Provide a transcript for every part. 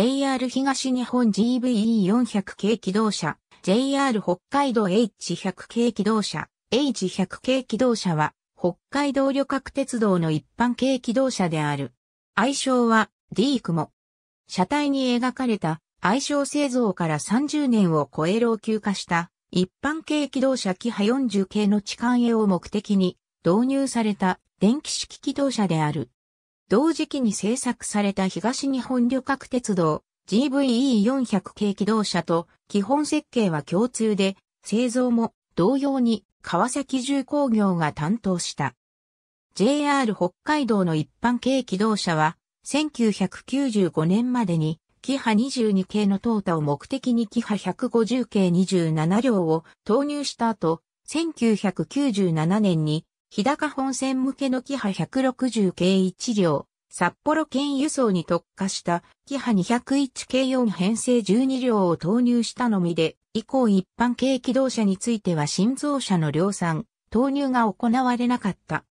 JR 東日本 GVE400 系機動車、JR 北海道 H100 系機動車、H100 系機動車は、北海道旅客鉄道の一般系機動車である。愛称は、D 雲。車体に描かれた、愛称製造から30年を超え老朽化した、一般系機動車キハ40系の痴漢絵を目的に、導入された電気式機動車である。同時期に製作された東日本旅客鉄道 GVE400 系機動車と基本設計は共通で、製造も同様に川崎重工業が担当した。JR 北海道の一般系機動車は、1995年までに、キハ22系のータを目的にキハ150系27両を投入した後、1997年に日高本線向けのキハ160系1両、札幌県輸送に特化したキハ201系4編成12両を投入したのみで、以降一般系機動車については新造車の量産、投入が行われなかった。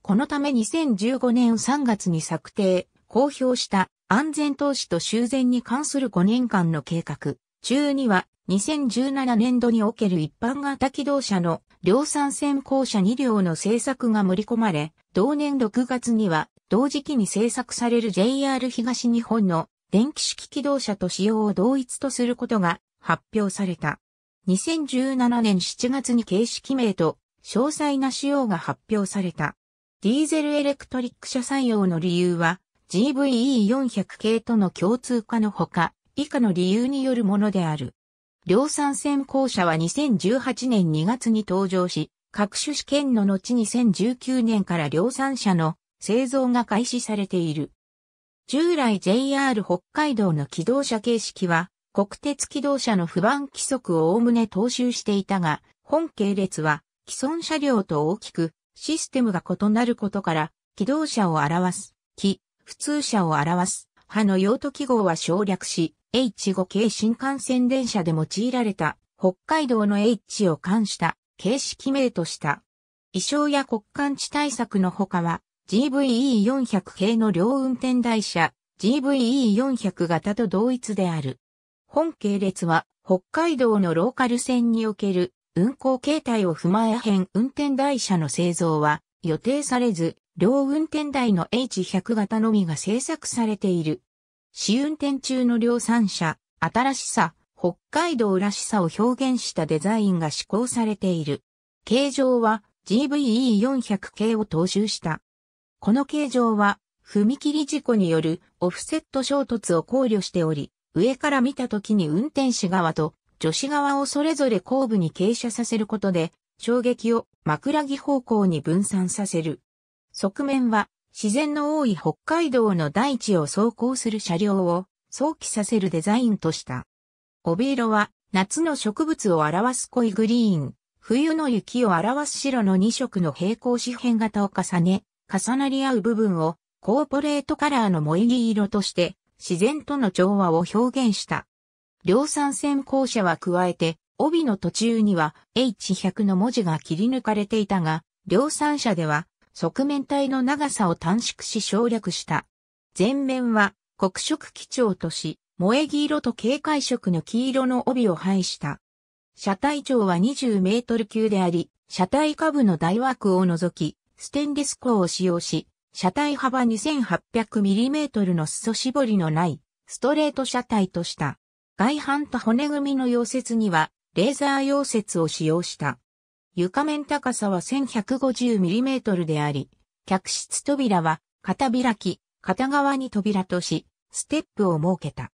このため2015年3月に策定、公表した安全投資と修繕に関する5年間の計画中には2017年度における一般型機動車の量産船校舎2両の製作が盛り込まれ、同年6月には同時期に製作される JR 東日本の電気式機動車と使用を同一とすることが発表された。2017年7月に形式名と詳細な仕様が発表された。ディーゼルエレクトリック車採用の理由は GVE400 系との共通化のほか、以下の理由によるものである。量産先行車は2018年2月に登場し、各種試験の後2019年から量産車の製造が開始されている。従来 JR 北海道の機動車形式は、国鉄機動車の不番規則を概ね踏襲していたが、本系列は既存車両と大きくシステムが異なることから、機動車を表す、機、普通車を表す、派の用途記号は省略し、H5 系新幹線電車で用いられた北海道の H を冠した形式名とした。衣装や国間地対策のほかは GVE400 系の両運転台車 GVE400 型と同一である。本系列は北海道のローカル線における運行形態を踏まえ編運転台車の製造は予定されず、両運転台の H100 型のみが製作されている。試運転中の量産車、新しさ、北海道らしさを表現したデザインが施行されている。形状は GVE400 系を踏襲した。この形状は踏切事故によるオフセット衝突を考慮しており、上から見た時に運転士側と女子側をそれぞれ後部に傾斜させることで衝撃を枕木方向に分散させる。側面は自然の多い北海道の大地を走行する車両を想起させるデザインとした。帯色は夏の植物を表す濃いグリーン、冬の雪を表す白の2色の平行四辺型を重ね、重なり合う部分をコーポレートカラーの萌木色として自然との調和を表現した。量産線校舎は加えて、帯の途中には H100 の文字が切り抜かれていたが、量産車では側面体の長さを短縮し省略した。前面は黒色基調とし、萌え黄色と警戒色の黄色の帯を配した。車体長は20メートル級であり、車体下部の大枠を除き、ステンレス鋼を使用し、車体幅2 8 0 0ミリメートルの裾絞りのないストレート車体とした。外反と骨組みの溶接にはレーザー溶接を使用した。床面高さは 1150mm であり、客室扉は片開き、片側に扉とし、ステップを設けた。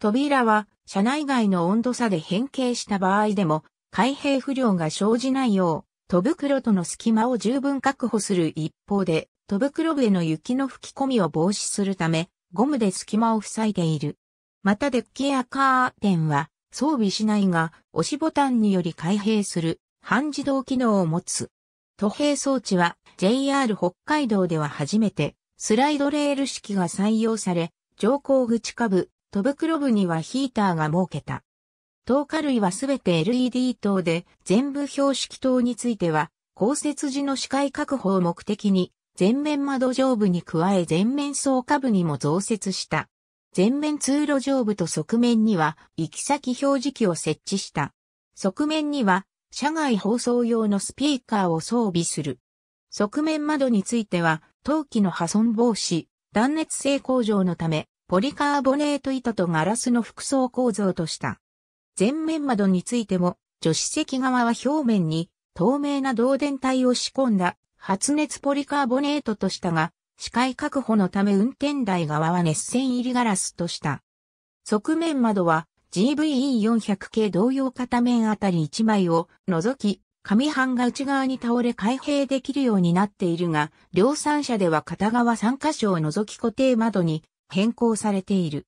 扉は車内外の温度差で変形した場合でも、開閉不良が生じないよう、戸袋との隙間を十分確保する一方で、戸袋部への雪の吹き込みを防止するため、ゴムで隙間を塞いでいる。またデッキやカーテンは装備しないが、押しボタンにより開閉する。半自動機能を持つ。都閉装置は JR 北海道では初めてスライドレール式が採用され、乗降口下部、戸袋部にはヒーターが設けた。灯火類はすべて LED 灯で、全部標識灯については、降雪時の視界確保を目的に、全面窓上部に加え全面層下部にも増設した。全面通路上部と側面には、行き先表示器を設置した。側面には、車外放送用のスピーカーを装備する。側面窓については、陶器の破損防止、断熱性向上のため、ポリカーボネート板とガラスの複層構造とした。前面窓についても、助手席側は表面に透明な導電体を仕込んだ発熱ポリカーボネートとしたが、視界確保のため運転台側は熱線入りガラスとした。側面窓は GVE400 系同様片面あたり1枚を除き、上半が内側に倒れ開閉できるようになっているが、量産車では片側3箇所を除き固定窓に変更されている。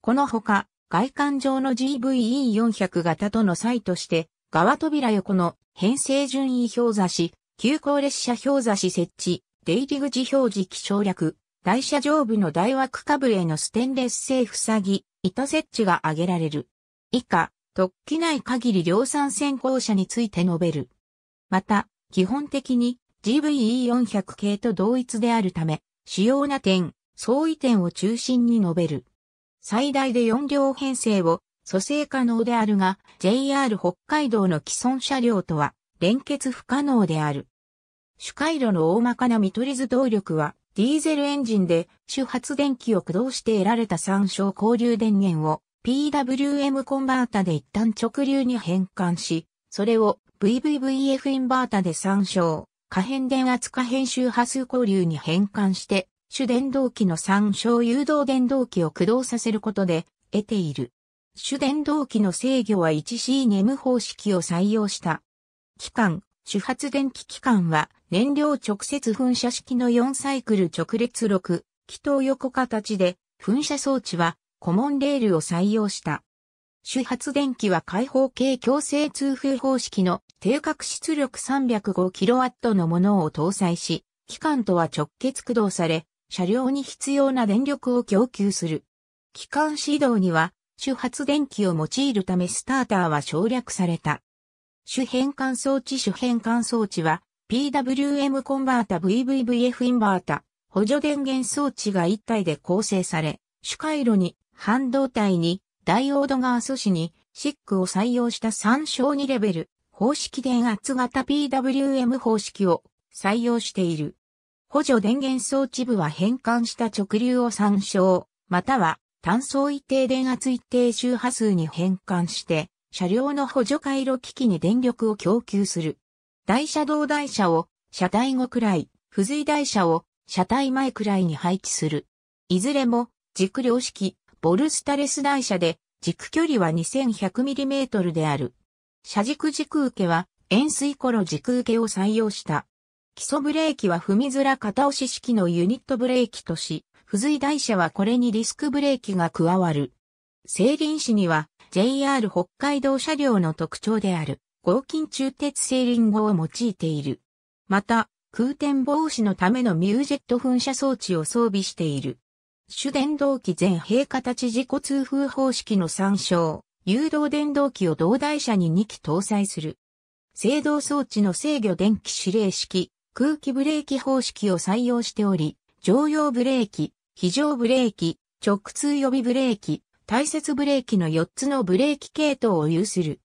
このほか、外観上の GVE400 型との際として、側扉横の編成順位表座し、急行列車表座し設置、出入り口表示機省略、台車上部の台枠下部へのステンレス製塞ぎ、板設置が挙げられる。以下、突起ない限り量産先行車について述べる。また、基本的に GVE400 系と同一であるため、主要な点、相違点を中心に述べる。最大で4両編成を蘇生可能であるが、JR 北海道の既存車両とは連結不可能である。主回路の大まかな見取り図動力は、ディーゼルエンジンで主発電機を駆動して得られた参照交流電源を PWM コンバータで一旦直流に変換し、それを VVVF インバータで参照、可変電圧可変周波数交流に変換して、主電動機の参照誘導電動機を駆動させることで得ている。主電動機の制御は 1C ネム方式を採用した。期間、主発電機期間は燃料直接噴射式の4サイクル直列6、気筒横形で、噴射装置は、コモンレールを採用した。主発電機は開放系強制通風方式の定格出力 305kW のものを搭載し、機関とは直結駆動され、車両に必要な電力を供給する。機関指導には、主発電機を用いるためスターターは省略された。主変換装置主変換装置は、PWM コンバータ VVVF インバータ、補助電源装置が1体で構成され、主回路に、半導体に、ダイオードが素子に、シックを採用した参照2レベル、方式電圧型 PWM 方式を採用している。補助電源装置部は変換した直流を参照、または単相一定電圧一定周波数に変換して、車両の補助回路機器に電力を供給する。台車道台車を車体後くらい、付随台車を車体前くらいに配置する。いずれも軸量式、ボルスタレス台車で軸距離は 2100mm である。車軸軸受けは円錐頃軸受けを採用した。基礎ブレーキは踏みづら片押し式のユニットブレーキとし、付随台車はこれにディスクブレーキが加わる。成林市には JR 北海道車両の特徴である合金中鉄製リンゴを用いている。また、空転防止のためのミュージェット噴射装置を装備している。主電動機全閉形自己通風方式の参照、誘導電動機を同台車に2機搭載する。制動装置の制御電気指令式、空気ブレーキ方式を採用しており、常用ブレーキ、非常ブレーキ、直通予備ブレーキ、大切ブレーキの4つのブレーキ系統を有する。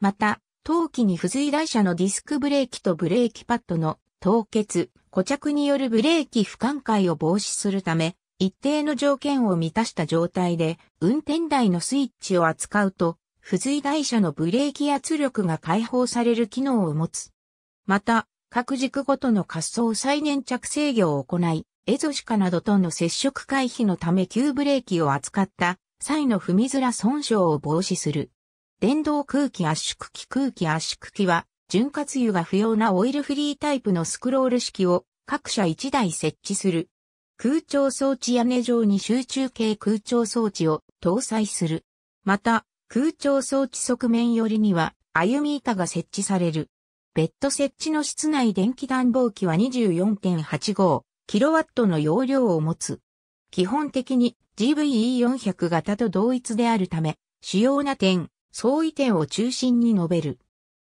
また、陶器に付随台車のディスクブレーキとブレーキパッドの凍結、固着によるブレーキ不感解を防止するため、一定の条件を満たした状態で運転台のスイッチを扱うと、付随台車のブレーキ圧力が解放される機能を持つ。また、各軸ごとの滑走再粘着制御を行い、エゾシカなどとの接触回避のため急ブレーキを扱った際の踏みづら損傷を防止する。電動空気圧縮機空気圧縮機は、潤滑油が不要なオイルフリータイプのスクロール式を各社1台設置する。空調装置屋根上に集中系空調装置を搭載する。また、空調装置側面寄りには歩み板が設置される。ベッド設置の室内電気暖房機は 24.85kW の容量を持つ。基本的に GVE400 型と同一であるため、主要な点、相違点を中心に述べる。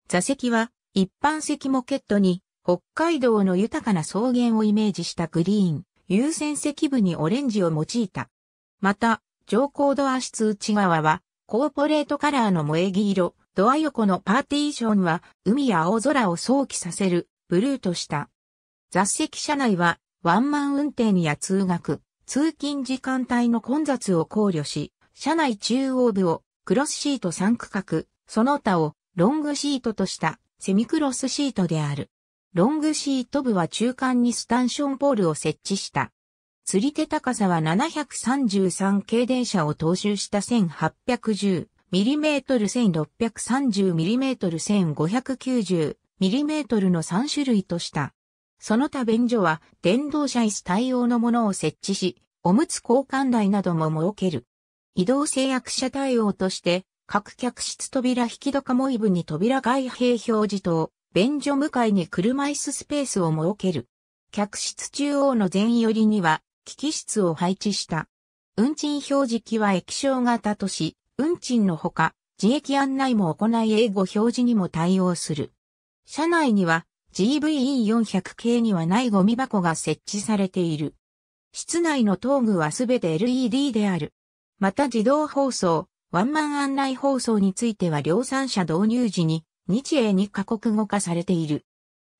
座席は一般席モケットに北海道の豊かな草原をイメージしたグリーン、優先席部にオレンジを用いた。また、乗降ドア室内側はコーポレートカラーの萌え木色、ドア横のパーティションは海や青空を想起させるブルーとした。座席車内はワンマン運転や通学、通勤時間帯の混雑を考慮し、車内中央部をクロスシート3区画、その他をロングシートとしたセミクロスシートである。ロングシート部は中間にスタンションポールを設置した。釣り手高さは733系電車を踏襲した 1810mm1630mm1590mm の3種類とした。その他便所は電動車椅子対応のものを設置し、おむつ交換台なども設ける。移動制約者対応として、各客室扉引き戸かもい部に扉外閉表示等、便所向かいに車椅子スペースを設ける。客室中央の全寄りには、機器室を配置した。運賃表示機は液晶型とし、運賃のほか、自駅案内も行い英語表示にも対応する。車内には GVE400 系にはないゴミ箱が設置されている。室内の灯具はすべて LED である。また自動放送、ワンマン案内放送については量産車導入時に日英に過国語化されている。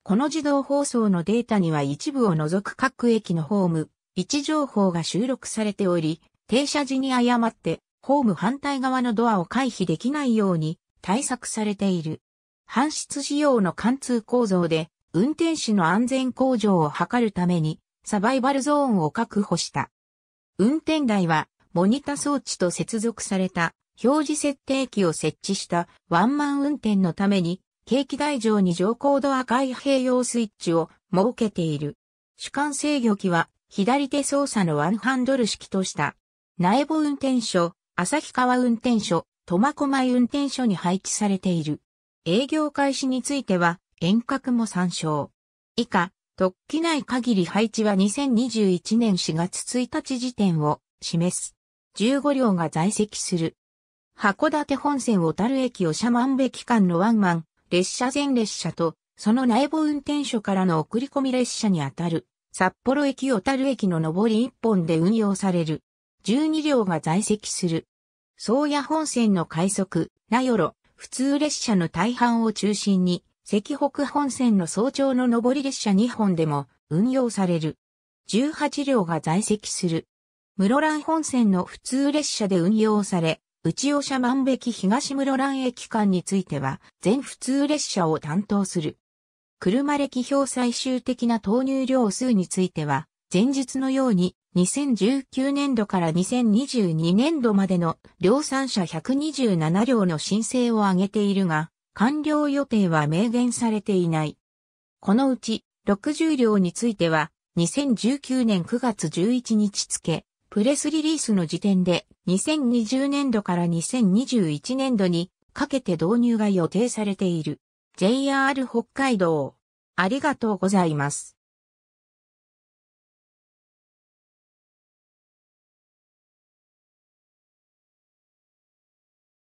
この自動放送のデータには一部を除く各駅のホーム、位置情報が収録されており、停車時に誤ってホーム反対側のドアを回避できないように対策されている。搬出仕様の貫通構造で、運転手の安全向上を図るために、サバイバルゾーンを確保した。運転台は、モニタ装置と接続された表示設定機を設置したワンマン運転のために、景気台上に乗降ドア開閉用スイッチを設けている。主観制御機は左手操作のワンハンドル式とした。苗穂運転所、旭川運転所、苫小牧運転所に配置されている。営業開始については遠隔も参照。以下、特記内限り配置は2021年4月1日時点を示す。15両が在籍する。函館本線小樽駅をシャマンベ機関のワンマン、列車全列車と、その内部運転所からの送り込み列車にあたる、札幌駅小樽駅の上り1本で運用される。12両が在籍する。宗谷本線の快速、名寄、普通列車の大半を中心に、赤北本線の早朝の上り列車2本でも運用される。18両が在籍する。室蘭本線の普通列車で運用され、内尾車万引き東室蘭駅間については、全普通列車を担当する。車歴表最終的な投入量数については、前述のように、2019年度から2022年度までの量産車127両の申請を挙げているが、完了予定は明言されていない。このうち60両については、2019年9月11日付、プレスリリースの時点で2020年度から2021年度にかけて導入が予定されている。JR 北海道。ありがとうございます。